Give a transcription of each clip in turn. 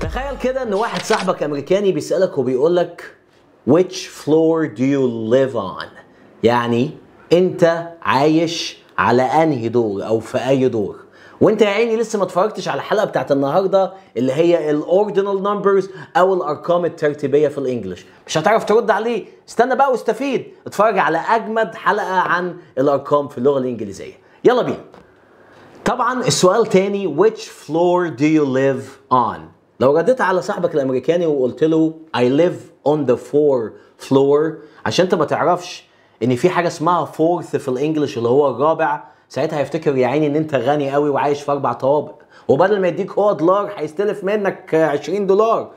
تخيل كده ان واحد صاحبك امريكاني بيسالك وبيقول لك which floor do you live on يعني انت عايش على انهي دور او في اي دور وانت يا عيني لسه ما اتفرجتش على الحلقه بتاعت النهارده اللي هي الاوردينال نمبرز او الارقام الترتيبيه في الانجليش مش هتعرف ترد عليه استنى بقى واستفيد اتفرج على اجمد حلقه عن الارقام في اللغه الانجليزيه يلا بينا طبعا السؤال تاني which floor do you live on لو رديت على صاحبك الامريكاني وقلت له I live on the fourth floor عشان انت ما تعرفش ان في حاجه اسمها فورث في الانجليش اللي هو الرابع ساعتها هيفتكر يا عيني ان انت غني قوي وعايش في اربع طوابق وبدل ما يديك هو دولار هيستلف منك 20 دولار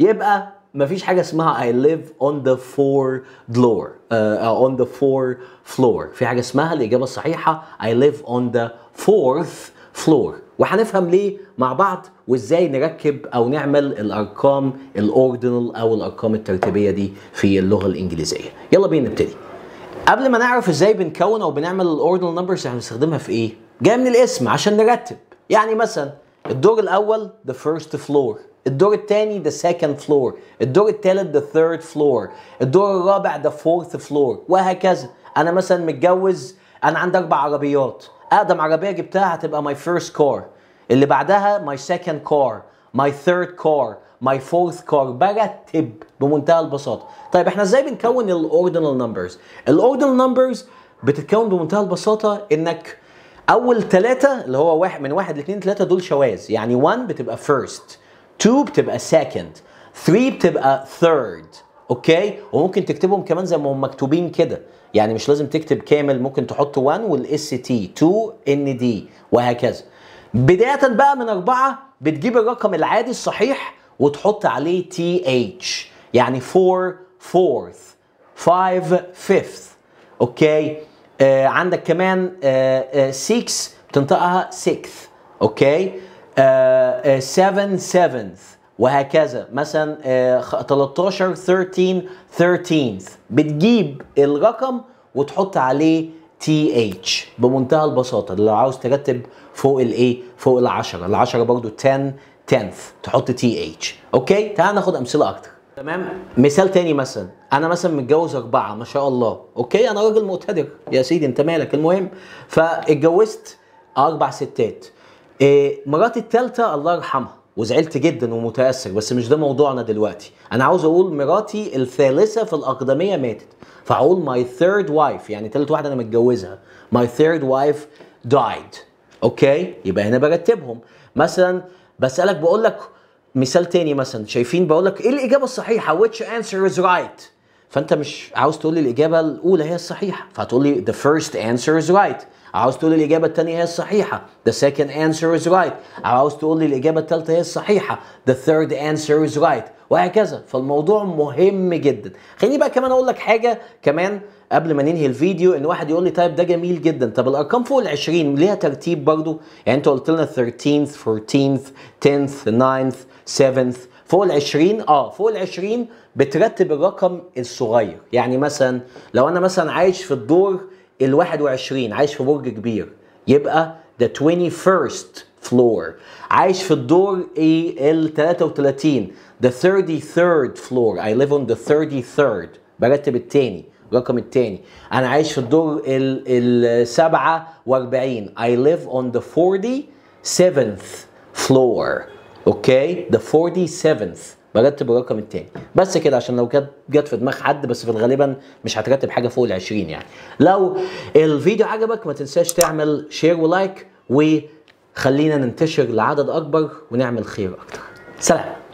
يبقى مفيش حاجه اسمها I live on the four floor uh, on the four floor في حاجه اسمها الاجابه الصحيحه I live on the fourth floor وهنفهم ليه مع بعض وازاي نركب او نعمل الارقام الاوردينال او الارقام الترتيبيه دي في اللغه الانجليزيه يلا بينا نبتدي قبل ما نعرف ازاي بنكون او بنعمل الاوردينال نمبرز هنستخدمها في ايه جايه من الاسم عشان نرتب يعني مثلا الدور الاول ذا فيرست فلور الدور الثاني ذا سكند فلور الدور الثالث ذا ثيرد فلور الدور الرابع ذا فورث فلور وهكذا انا مثلا متجوز انا عندي اربع عربيات اقدم عربيه جبتها هتبقى ماي فيرست كار اللي بعدها ماي سكند كار ماي ثيرد كار ماي فورث كار برتب بمنتهى البساطه طيب احنا ازاي بنكون الاوردينال نمبرز الاوردينال نمبرز بتتكون بمنتهى البساطه انك اول ثلاثه اللي هو واحد من واحد لاثنين ثلاثه دول شواذ يعني 1 بتبقى فيرست 2 بتبقى سكند 3 بتبقى ثيرد اوكي وممكن تكتبهم كمان زي ما هم مكتوبين كده يعني مش لازم تكتب كامل ممكن تحط 1 والاس تي 2 ان دي وهكذا بدايه بقى من أربعة بتجيب الرقم العادي الصحيح وتحط عليه تي اتش يعني 4 فورث 5 fifth اوكي آه عندك كمان 6 آه آه بتنطقها 6 اوكي 7 آه 7 آه وهكذا مثلا 13 13 13 بتجيب الرقم وتحط عليه تي اتش بمنتهى البساطه لو عاوز ترتب فوق الايه فوق العشرة العشرة برضو 10 10th تحط تي اتش اوكي تعال ناخد امثله اكتر تمام مثال تاني مثلا انا مثلا متجوز اربعه ما شاء الله اوكي انا راجل مقتدر يا سيدي انت مالك المهم فاتجوزت اربع ستات إيه مراتي الثالثه الله يرحمها وزعلت جدا ومتاثر بس مش ده موضوعنا دلوقتي انا عاوز اقول مراتي الثالثه في الاقدميه ماتت فاقول ماي ثيرد وايف يعني ثالث واحده انا متجوزها ماي ثيرد وايف دايد اوكي يبقى هنا برتبهم مثلا بسالك بقول لك مثال تاني مثلا شايفين بقول لك ايه الاجابه الصحيحه which answer is right فانت مش عاوز تقول لي الاجابه الاولى هي الصحيحه فهتقول لي the first answer is right عاوز تقول الاجابه التانية هي الصحيحه the second answer is right عاوز تقول لي الاجابه التالتة هي الصحيحه the third answer is right وهكذا فالموضوع مهم جدا خليني بقى كمان اقول لك حاجه كمان قبل ما ننهي الفيديو ان واحد يقول لي طيب ده جميل جدا طب الارقام فوق ال 20 ليها ترتيب برضو يعني انت قلت لنا 13th 14th 10th 9th 7th فوق ال 20 اه فوق ال 20 بترتب الرقم الصغير يعني مثلا لو انا مثلا عايش في الدور ال 21 عايش في برج كبير يبقى the 21st floor عايش في الدور ايه ال 33 the 33rd floor I live on the 33rd برتب الثاني الرقم الثاني انا عايش في الدور ال ال 47 I live on the 47th floor اوكي okay? the 47th برتب الرقم التاني بس كده عشان لو جت جت في دماغ حد بس في الغالبا مش هترتب حاجه فوق ال 20 يعني لو الفيديو عجبك ما تنساش تعمل شير ولايك وخلينا ننتشر لعدد اكبر ونعمل خير اكتر سلام